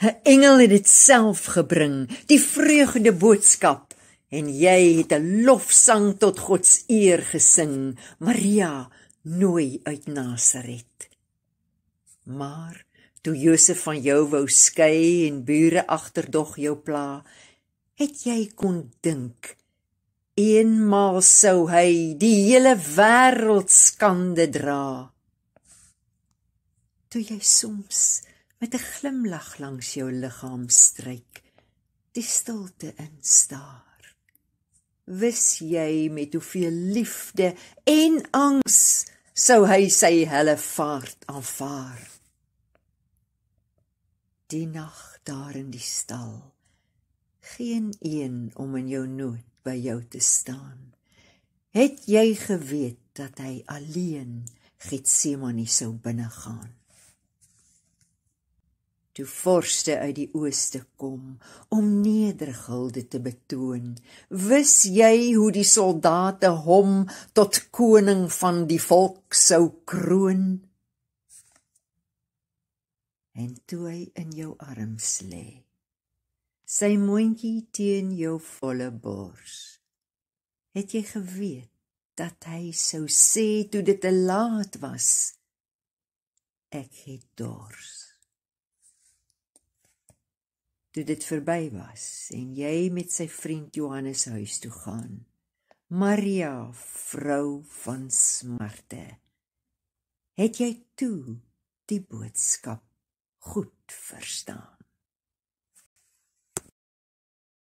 'n Engel het dit self gebring, die vreugde boodskap, en jy het 'n lofsang tot God se eer gesing, Maria, nooi uit Nasaret. Maar toe Josef van jou wou skei en bure agterdog jou pla, het jy kon dink eenmaal sou hy die hele wêreld skande dra. Toe jy soms met 'n glimlag langs jou liggaam stryk die stilte instaar wis jy met hoeveel liefde en angs sou hy sy helle vaart aanvaar die nag daar in die stal geen een om in jou nood by jou te staan het jy geweet dat hy alleen getsemane sou binne gaan toe vorste uit die ooste kom om nederhulde te betoon wis jy hoe die soldate hom tot koning van die volk sou kroon en toe hy in jou arms lê sy mondjie teen jou volle bors het jy geweet dat hy sou sê toe dit te laat was ek het dors toe dit verby was en jy met sy vriend Johannes huis toe gaan. Maria, vrou van smarte, het jy toe die boodskap goed verstaan?